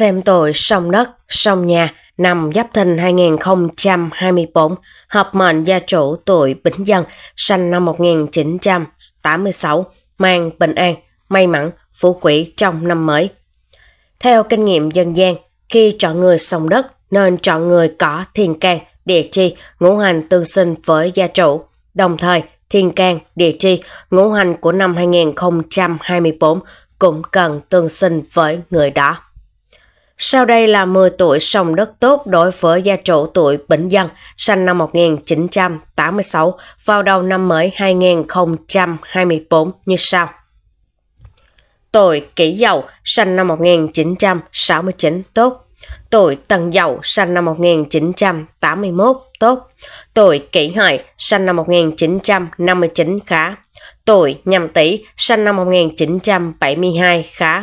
Xem tội sông đất, sông nhà năm Giáp Thìn 2024, hợp mệnh gia chủ tuổi Bính Dân, sinh năm 1986, mang bình an, may mắn, phú quý trong năm mới. Theo kinh nghiệm dân gian, khi chọn người sông đất nên chọn người có thiên can, địa chi, ngũ hành tương sinh với gia chủ. Đồng thời, thiên can, địa chi, ngũ hành của năm 2024 cũng cần tương sinh với người đó. Sau đây là 10 tuổi sòng đất tốt đối với gia chủ tuổi Bỉnh Dân, sinh năm 1986, vào đầu năm mới 2024 như sau. Tuổi Kỷ Dậu, sinh năm 1969, tốt. Tuổi Tân Dậu, sinh năm 1981, tốt. Tuổi Kỷ Hợi, sinh năm 1959, khá. Tuổi Nhâm Tý, sinh năm 1972, khá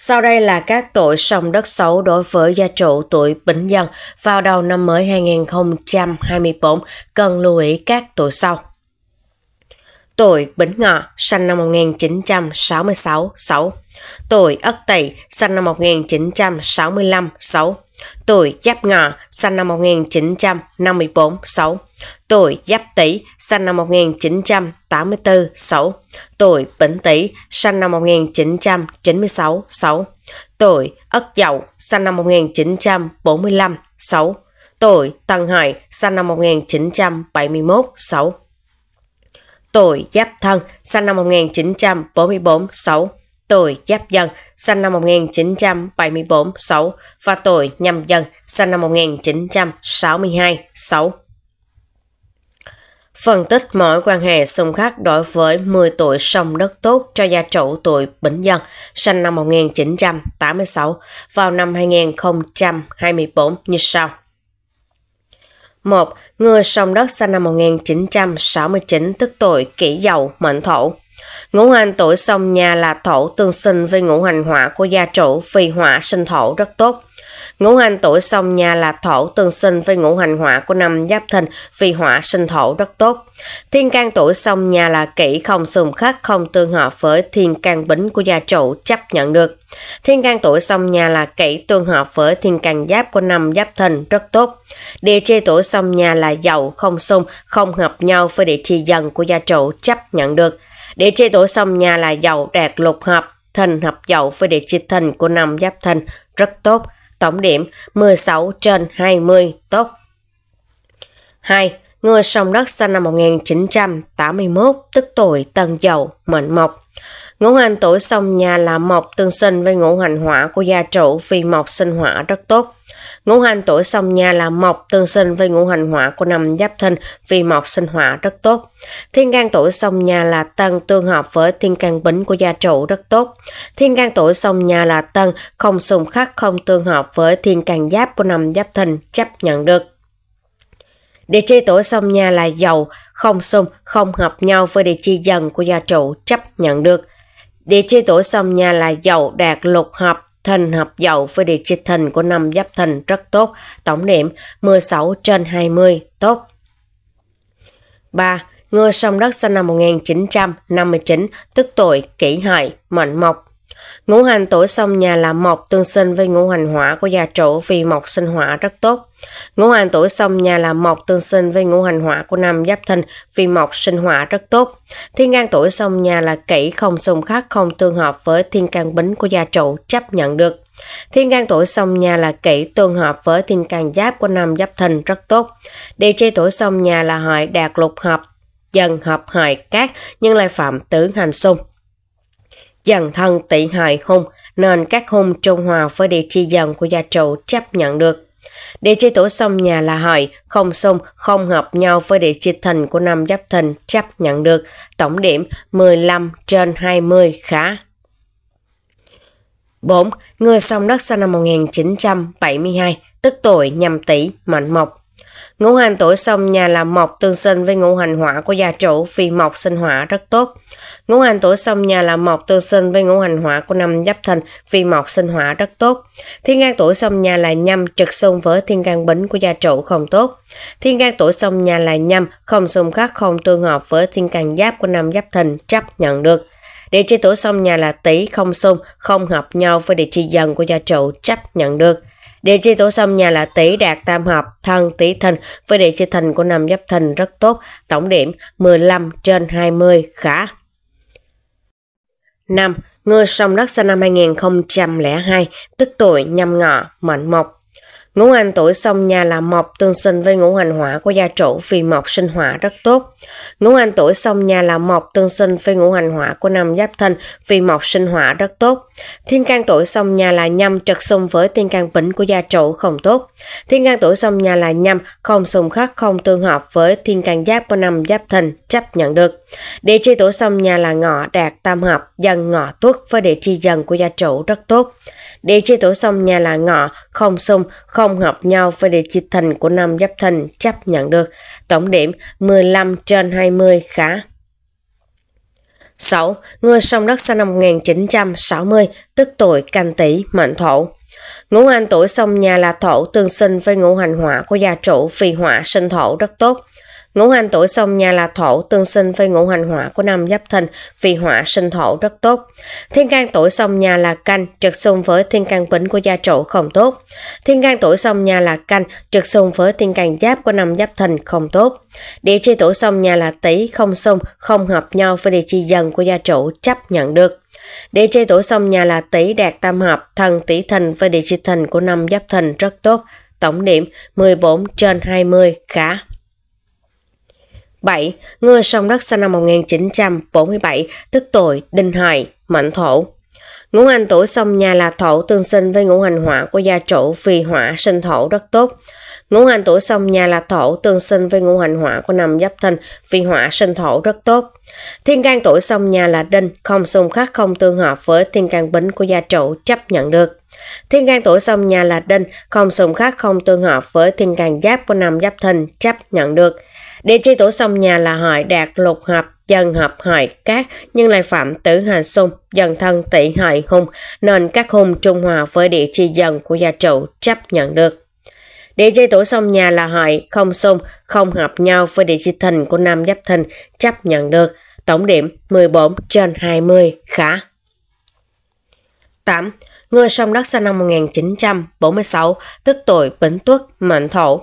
Sau đây là các tội song đất xấu đối với gia chủ tuổi Bình Dân vào đầu năm mới 2024 cần lưu ý các tội sau tuổi bính Ngọ, sinh năm 1966, 6. tuổi Ất Tỵ, sinh năm 1965, 6. tuổi Giáp Ngọ, sinh năm 1954, 6. tuổi Giáp Tỵ, sinh năm 1984, 6. tuổi bính Tỵ, sinh năm 1996, 6. tuổi Ất Dậu, sinh năm 1945, 6. tuổi Tân Hợi, sinh năm 1971, 6. Tuổi Giáp Thân, sinh năm 1944, 6. Tuổi Giáp Dân, sinh năm 1974, 6. Và tuổi Nhâm Dân, sinh năm 1962, 6. Phân tích mối quan hệ xung khắc đối với 10 tuổi sông đất tốt cho gia chủ tuổi Bính Dân, sinh năm 1986 vào năm 2024 như sau. 1. Ngừa sông đất sinh năm 1969 tức tuổi kỷ dầu mệnh thổ. Ngũ hành tuổi sông nhà là thổ tương sinh với ngũ hành hỏa của gia chủ vì hỏa sinh thổ rất tốt. Ngũ hành tuổi song nhà là thổ tương sinh với ngũ hành hỏa của năm giáp thìn vì hỏa sinh thổ rất tốt. Thiên can tuổi song nhà là kỹ không xung khắc không tương hợp với thiên can bính của gia chủ chấp nhận được. Thiên can tuổi song nhà là kỹ tương hợp với thiên can giáp của năm giáp thìn rất tốt. Địa chi tuổi song nhà là giàu không xung không hợp nhau với địa chi dần của gia chủ chấp nhận được. Địa chi tuổi song nhà là giàu đạt lục hợp thìn hợp dậu với địa chi thìn của năm giáp thìn rất tốt tổng điểm 16 trên 20 tốt. 2. Người sông đất sinh năm 1981, tức tuổi Tân Dậu, Mệnh Mộc. Ngũ hành tuổi sông nhà là mộc tương sinh với ngũ hành hỏa của gia chủ vì mộc sinh hỏa rất tốt. Ngũ hành tuổi song Nha là mộc tương sinh với ngũ hành hỏa của năm giáp thìn vì mộc sinh hỏa rất tốt. Thiên can tuổi song Nha là tân tương hợp với thiên can bính của gia chủ rất tốt. Thiên can tuổi song Nha là tân không xung khắc không tương hợp với thiên can giáp của năm giáp thìn chấp nhận được. Địa chi tuổi song Nha là dầu, không xung, không hợp nhau với địa chi dần của gia chủ chấp nhận được. Địa chi tuổi song Nha là dầu đạt lục hợp thần hợp dậu với địa chỉ thần của năm giáp thìn rất tốt, tổng điểm 16 trên 20, tốt. 3. Người sông đất sinh năm 1959, tức tuổi kỷ hợi, mệnh mộc, Ngũ hành tuổi sông nhà là mộc tương sinh với ngũ hành hỏa của gia chủ vì mộc sinh hỏa rất tốt. Ngũ hành tuổi sông nhà là mộc tương sinh với ngũ hành hỏa của năm giáp thìn vì mộc sinh hỏa rất tốt. Thiên can tuổi sông nhà là kỷ không xung khắc không tương hợp với thiên can bính của gia chủ chấp nhận được. Thiên can tuổi sông nhà là kỷ tương hợp với thiên can giáp của năm giáp thìn rất tốt. Địa chi tuổi sông nhà là hợi đạt lục hợp dần hợp hợi cát nhưng lại phạm tử hành xung dần thân tị hại hung nên các hung trung hòa với địa chi dần của gia trụ chấp nhận được. Địa chi tổ xong nhà là hợi, không xung, không hợp nhau với địa chi thìn của năm giáp thìn chấp nhận được, tổng điểm 15 trên 20 khá. 4. Người xong đất sinh năm 1972, tức tuổi nhâm tỷ, mệnh mộc. Ngũ hành tuổi sông nhà là mộc tương sinh với ngũ hành hỏa của gia chủ vì mộc sinh hỏa rất tốt. Ngũ hành tuổi sông nhà là mộc tương sinh với ngũ hành hỏa của năm giáp thìn vì mộc sinh hỏa rất tốt. Thiên can tuổi sông nhà là nhâm trực xung với thiên can bính của gia chủ không tốt. Thiên can tuổi sông nhà là nhâm không xung khắc không tương hợp với thiên can giáp của năm giáp thìn chấp nhận được. Địa chi tuổi sông nhà là tý không xung không hợp nhau với địa chi dần của gia chủ chấp nhận được. Địa chi tổ xâm nhà là tỷ đạt tam hợp thân tỷ thìn với địa chi thìn của năm giáp thìn rất tốt, tổng điểm 15 trên 20 khả. 5. Ngư sông đất sinh năm 2002, tức tuổi nhâm ngọ, mệnh mộc, Ngũ hành tuổi sông nhà là mộc tương sinh với ngũ hành hỏa của gia chủ vì mộc sinh hỏa rất tốt. Ngũ hành tuổi sông nhà là mộc tương sinh với ngũ hành hỏa của năm giáp thìn vì mộc sinh hỏa rất tốt. Thiên can tuổi sông nhà là nhâm trực xung với thiên can bỉnh của gia chủ không tốt. Thiên can tuổi sông nhà là nhâm không xung khắc không tương hợp với thiên can giáp của năm giáp thìn chấp nhận được. Địa chi tuổi sông nhà là ngọ đạt tam hợp dần ngọ tuất với địa chi dần của gia chủ rất tốt. Địa chi tuổi sông nhà là ngọ không xung không không hợp nhau với địa chỉ thành của năm giáp thìn chấp nhận được. Tổng điểm 15 trên 20 khá. 6. Người sông đất sinh năm 1960, tức tuổi canh tỷ mệnh thổ. Ngũ hành tuổi sông nhà là thổ tương sinh với ngũ hành hỏa của gia chủ vì hỏa sinh thổ rất tốt. Ngũ hành tuổi sông nhà là thổ tương sinh với ngũ hành hỏa của năm giáp thìn vì hỏa sinh thổ rất tốt. Thiên can tuổi sông nhà là canh trực xung với thiên can bính của gia chủ không tốt. Thiên can tuổi sông nhà là canh trực xung với thiên can giáp của năm giáp thìn không tốt. Địa chi tuổi sông nhà là tý không xung không hợp nhau với địa chi dần của gia chủ chấp nhận được. Địa chi tuổi sông nhà là tỷ đạt tam hợp, thần tỷ thìn với địa chi thìn của năm giáp thìn rất tốt. Tổng điểm 14 trên 20 khá. 7. Người sông đất sinh năm 1947, tức tuổi Đinh Hợi, mệnh Thổ. Ngũ hành tuổi sông nhà là thổ tương sinh với ngũ hành hỏa của gia chủ vì hỏa sinh thổ rất tốt. Ngũ hành tuổi sông nhà là thổ tương sinh với ngũ hành hỏa của năm giáp thìn vì hỏa sinh thổ rất tốt. Thiên can tuổi sông nhà là đinh, không xung khắc không tương hợp với thiên can bính của gia chủ chấp nhận được. Thiên can tuổi sông nhà là đinh, không xung khắc không tương hợp với thiên can giáp của năm giáp thìn chấp nhận được. Địa chi tổ sông nhà là hợi đạt lục hợp dần hợp hợi cát nhưng lại phạm tử hà xung dần thân tỷ hợi hung nên các hung trung hòa với địa chi dần của gia chủ chấp nhận được. Địa chi tổ sông nhà là hợi không xung không hợp nhau với địa chi thìn của nam giáp thìn chấp nhận được. Tổng điểm 14 trên 20 khá 8. Người sông đất sinh năm 1946, tức tuổi Bính Tuất, mệnh Thổ,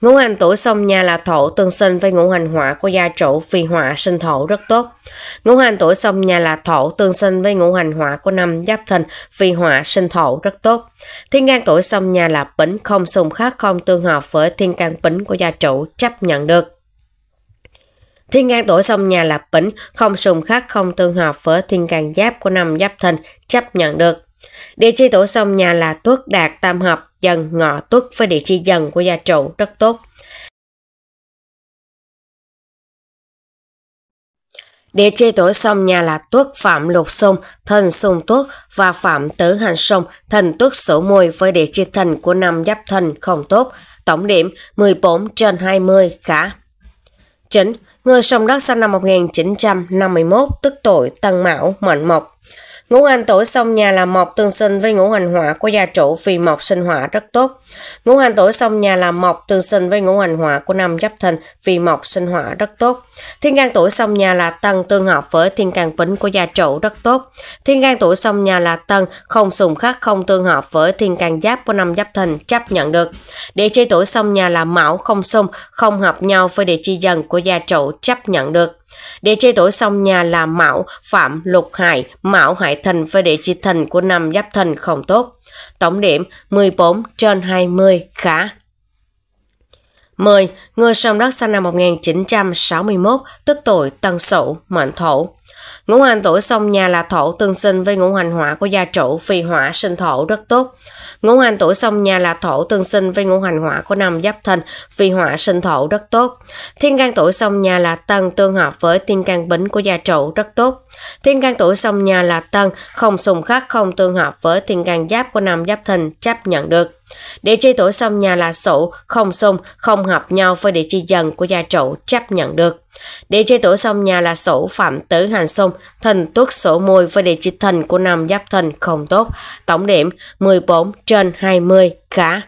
Ngũ hành tuổi sông nhà là thổ tương sinh với ngũ hành hỏa của gia chủ, vì hỏa sinh thổ rất tốt. Ngũ hành tuổi sông nhà là thổ tương sinh với ngũ hành hỏa của năm giáp thìn vì hỏa sinh thổ rất tốt. Thiên can tuổi sông nhà là bính không xung khắc không tương hợp với thiên can bính của gia chủ chấp nhận được. Thiên can tuổi sông nhà là bính không xung khắc không tương hợp với thiên can giáp của năm giáp thìn chấp nhận được. Địa chi tổ sông nhà là Tuất Đạt Tam Hợp Dần Ngọ Tuất với địa chi dần của gia trụ rất tốt. Địa chi tổ sông nhà là tuất phạm lục sông, thần sông tuất và phạm tứ hành sông, thần tuất sổ môi với địa chi thần của năm giáp thần không tốt. Tổng điểm 14 trên 20 khả. Chính, người sông đất sinh năm 1951, tức tuổi Tân Mão, Mệnh Mộc. Ngũ hành tuổi sông nhà là mộc tương sinh với ngũ hành hỏa của gia chủ vì mộc sinh hỏa rất tốt. Ngũ hành tuổi sông nhà là mộc tương sinh với ngũ hành hỏa của năm giáp thìn vì mộc sinh hỏa rất tốt. Thiên can tuổi sông nhà là tân tương hợp với thiên can bính của gia chủ rất tốt. Thiên can tuổi sông nhà là tân không sùng khắc không tương hợp với thiên can giáp của năm giáp thìn chấp nhận được. Địa chi tuổi sông nhà là mão không xung không hợp nhau với địa chi dần của gia chủ chấp nhận được. Địa chi tuổi xong nhà là Mão, Phạm, Lục Hải, Mão Hải Thần và đệ chi thần của năm Giáp Thần không tốt. Tổng điểm 14 trên 20 khá. 10. Người sông đất sinh năm 1961, tức tuổi Tân Sửu, mệnh Thổ. Ngũ hành tuổi xông nhà là thổ tương sinh với ngũ hành hỏa của gia chủ vì hỏa sinh thổ rất tốt. Ngũ hành tuổi xông nhà là thổ tương sinh với ngũ hành hỏa của năm giáp thìn vì hỏa sinh thổ rất tốt. Thiên can tuổi xông nhà là tân tương hợp với thiên can bính của gia chủ rất tốt. Thiên can tuổi xông nhà là tân không xung khắc không tương hợp với thiên can giáp của năm giáp thìn chấp nhận được. Địa chi tuổi xong nhà là sổ, không xung, không hợp nhau với địa chi dần của gia chủ chấp nhận được. Địa chi tuổi xong nhà là sổ phạm tử hành xung, thần tuất sổ mùi với địa chi thần của năm giáp thần không tốt. Tổng điểm 14 trên 20 khá.